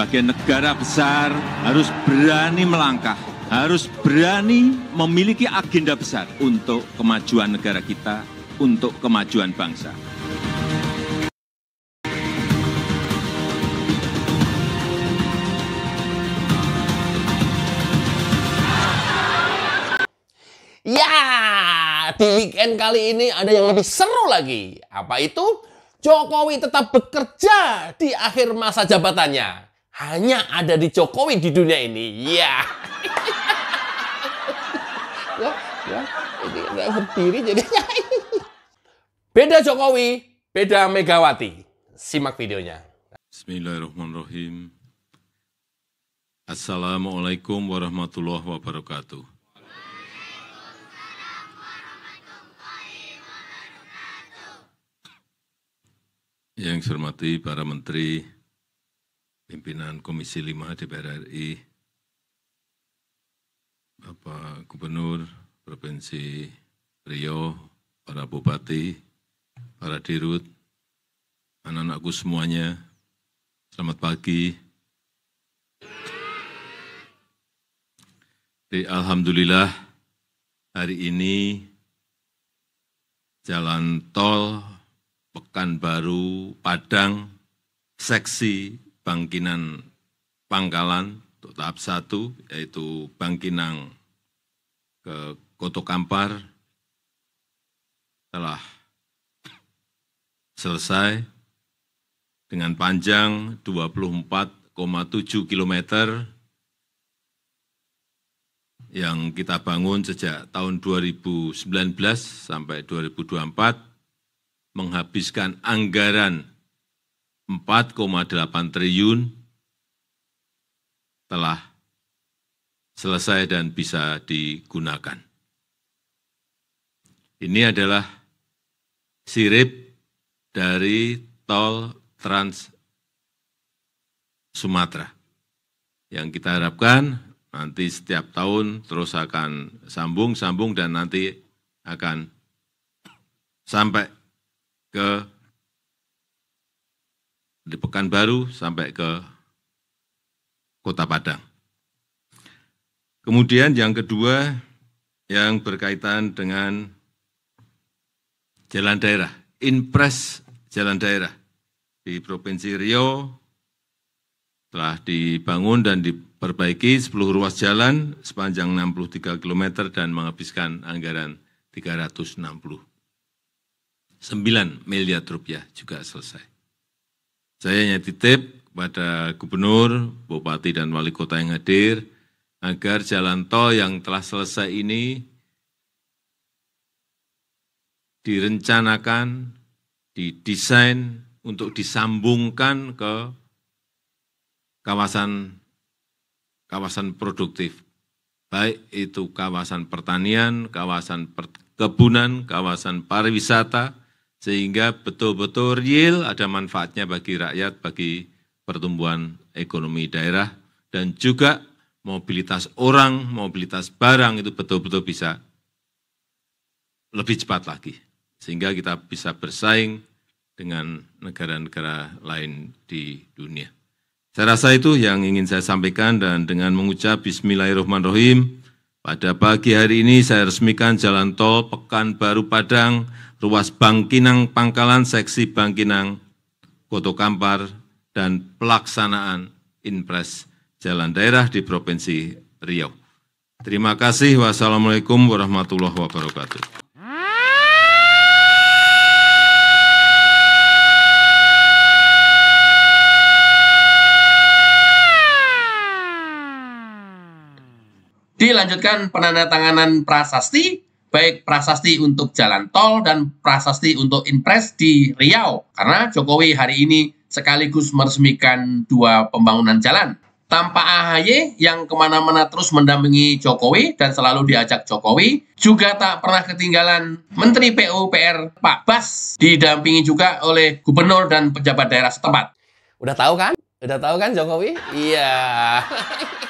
sebagai negara besar harus berani melangkah, harus berani memiliki agenda besar untuk kemajuan negara kita, untuk kemajuan bangsa. Ya, di weekend kali ini ada yang lebih seru lagi. Apa itu? Jokowi tetap bekerja di akhir masa jabatannya hanya ada di Jokowi di dunia ini. Ya. ya, ya. Ini berdiri jadinya. beda Jokowi, beda Megawati. Simak videonya. Bismillahirrahmanirrahim. Assalamualaikum warahmatullahi wabarakatuh. Yang saya hormati para menteri, pimpinan Komisi 5 DPR RI, Bapak Gubernur Provinsi Rio, para Bupati, para Dirut, anak-anakku semuanya, selamat pagi. Jadi, Alhamdulillah, hari ini jalan tol Pekanbaru Padang seksi Bangkinan Pangkalan untuk tahap satu yaitu Bangkinang ke Koto Kampar telah selesai dengan panjang 24,7 km yang kita bangun sejak tahun 2019 sampai 2024 menghabiskan anggaran 4,8 triliun telah selesai dan bisa digunakan. Ini adalah sirip dari tol Trans Sumatera yang kita harapkan nanti setiap tahun terus akan sambung-sambung dan nanti akan sampai ke dari Pekanbaru sampai ke Kota Padang. Kemudian yang kedua yang berkaitan dengan jalan daerah, impres jalan daerah di Provinsi Riau telah dibangun dan diperbaiki 10 ruas jalan sepanjang 63 km dan menghabiskan anggaran 369 miliar rupiah juga selesai. Saya hanya titip kepada gubernur, bupati, dan wali kota yang hadir, agar jalan tol yang telah selesai ini direncanakan, didesain untuk disambungkan ke kawasan kawasan produktif, baik itu kawasan pertanian, kawasan per, kebunan, kawasan pariwisata, sehingga betul-betul real ada manfaatnya bagi rakyat, bagi pertumbuhan ekonomi daerah, dan juga mobilitas orang, mobilitas barang itu betul-betul bisa lebih cepat lagi. Sehingga kita bisa bersaing dengan negara-negara lain di dunia. Saya rasa itu yang ingin saya sampaikan dan dengan mengucap bismillahirrahmanirrahim. Pada pagi hari ini saya resmikan jalan tol Pekanbaru Padang, ruas Bangkinang Pangkalan, seksi Bangkinang, Koto Kampar, dan pelaksanaan impres jalan daerah di Provinsi Riau. Terima kasih. Wassalamualaikum warahmatullahi wabarakatuh. Dilanjutkan penandatanganan prasasti, baik prasasti untuk jalan tol dan prasasti untuk impres di Riau. Karena Jokowi hari ini sekaligus meresmikan dua pembangunan jalan. Tanpa AHY yang kemana-mana terus mendampingi Jokowi dan selalu diajak Jokowi, juga tak pernah ketinggalan Menteri PUPR Pak Bas didampingi juga oleh gubernur dan pejabat daerah setempat. Udah tahu kan? Udah tahu kan Jokowi? Iya. Yeah.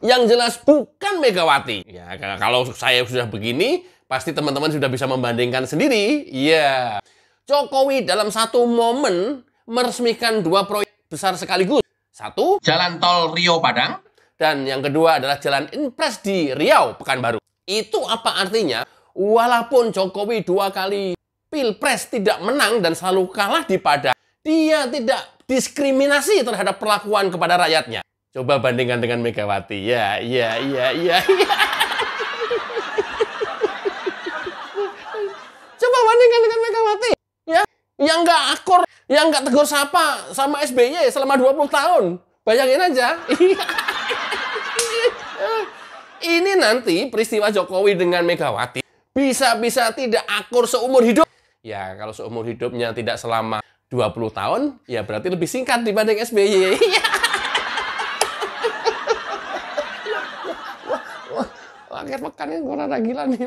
yang jelas bukan Megawati. Ya, kalau saya sudah begini, pasti teman-teman sudah bisa membandingkan sendiri. Ya, Jokowi dalam satu momen meresmikan dua proyek besar sekaligus. Satu, Jalan Tol Rio Padang. Dan yang kedua adalah Jalan Impres di Riau, Pekanbaru. Itu apa artinya? Walaupun Jokowi dua kali pilpres tidak menang dan selalu kalah di Padang, dia tidak diskriminasi terhadap perlakuan kepada rakyatnya. Coba bandingkan dengan Megawati. Ya, ya, ya, ya. ya. Coba bandingkan dengan Megawati. Ya, yang nggak akur, yang nggak tegur sapa sama SBY selama 20 tahun. Bayangin aja. Ini nanti peristiwa Jokowi dengan Megawati bisa-bisa tidak akur seumur hidup. Ya, kalau seumur hidupnya tidak selama 20 tahun, ya berarti lebih singkat dibanding SBY. kan gue rada gila nih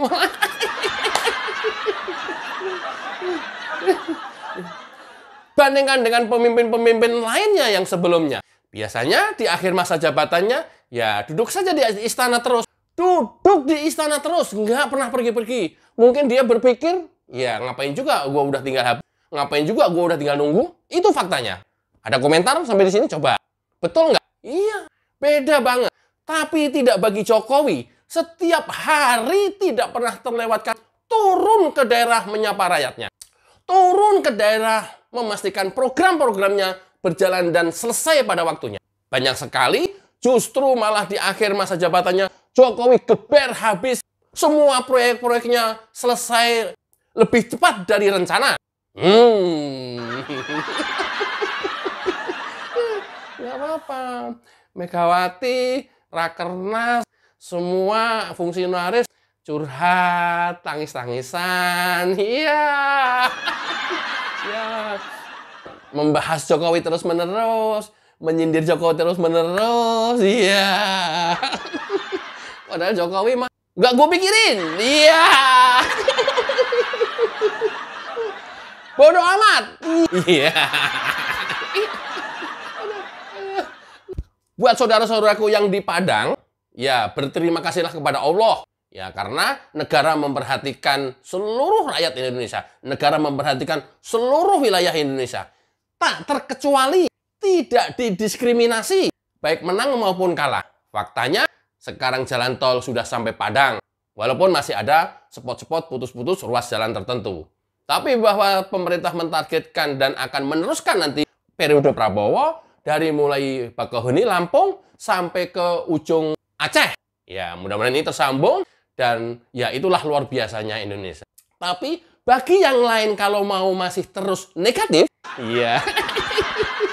bandingkan dengan pemimpin-pemimpin lainnya yang sebelumnya. Biasanya di akhir masa jabatannya, ya duduk saja di istana terus. Duduk di istana terus, nggak pernah pergi-pergi. Mungkin dia berpikir, ya ngapain juga gue udah tinggal habis. Ngapain juga gue udah tinggal nunggu. Itu faktanya. Ada komentar sampai di sini coba. Betul nggak? Iya, beda banget. Tapi tidak bagi Jokowi setiap hari tidak pernah terlewatkan turun ke daerah menyapa rakyatnya. Turun ke daerah memastikan program-programnya berjalan dan selesai pada waktunya. Banyak sekali justru malah di akhir masa jabatannya Jokowi geber habis semua proyek-proyeknya selesai lebih cepat dari rencana. Hmm. Gak apa-apa. Megawati, Rakernas, semua fungsionaris curhat, tangis-tangisan, iya, iya, membahas Jokowi terus menerus, menyindir Jokowi terus menerus, iya. Padahal Jokowi mah nggak gue pikirin, iya. Bodoh amat, iya. Buat saudara-saudaraku yang di Padang, Ya, berterima kasihlah kepada Allah. Ya, karena negara memperhatikan seluruh rakyat Indonesia. Negara memperhatikan seluruh wilayah Indonesia. Tak terkecuali, tidak didiskriminasi, baik menang maupun kalah. Faktanya, sekarang jalan tol sudah sampai Padang. Walaupun masih ada spot-spot putus-putus ruas jalan tertentu. Tapi bahwa pemerintah mentargetkan dan akan meneruskan nanti periode Prabowo dari mulai Bakauheni Lampung sampai ke ujung Aceh. Ya, mudah-mudahan ini tersambung dan ya itulah luar biasanya Indonesia. Tapi bagi yang lain kalau mau masih terus negatif, ya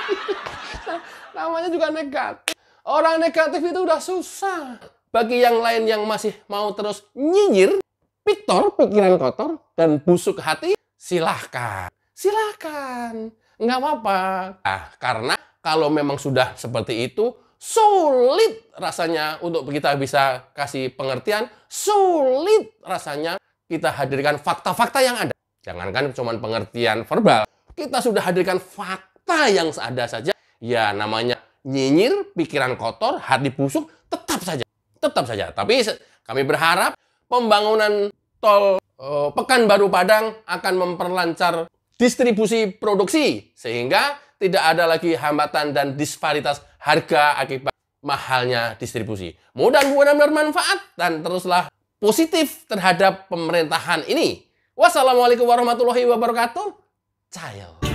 namanya juga negatif. Orang negatif itu udah susah. Bagi yang lain yang masih mau terus nyinyir, piktor, pikiran kotor, dan busuk hati, silahkan. Silahkan. Nggak apa-apa. Nah, karena kalau memang sudah seperti itu, sulit rasanya untuk kita bisa kasih pengertian, sulit rasanya kita hadirkan fakta-fakta yang ada. Jangankan cuma pengertian verbal, kita sudah hadirkan fakta yang ada saja. Ya namanya nyinyir, pikiran kotor, hati busuk, tetap saja. Tetap saja. Tapi kami berharap pembangunan tol eh, Pekanbaru Padang akan memperlancar distribusi produksi sehingga tidak ada lagi hambatan dan disparitas harga akibat mahalnya distribusi. Mudah-mudahan bermanfaat dan teruslah positif terhadap pemerintahan ini. Wassalamualaikum warahmatullahi wabarakatuh. Ciao.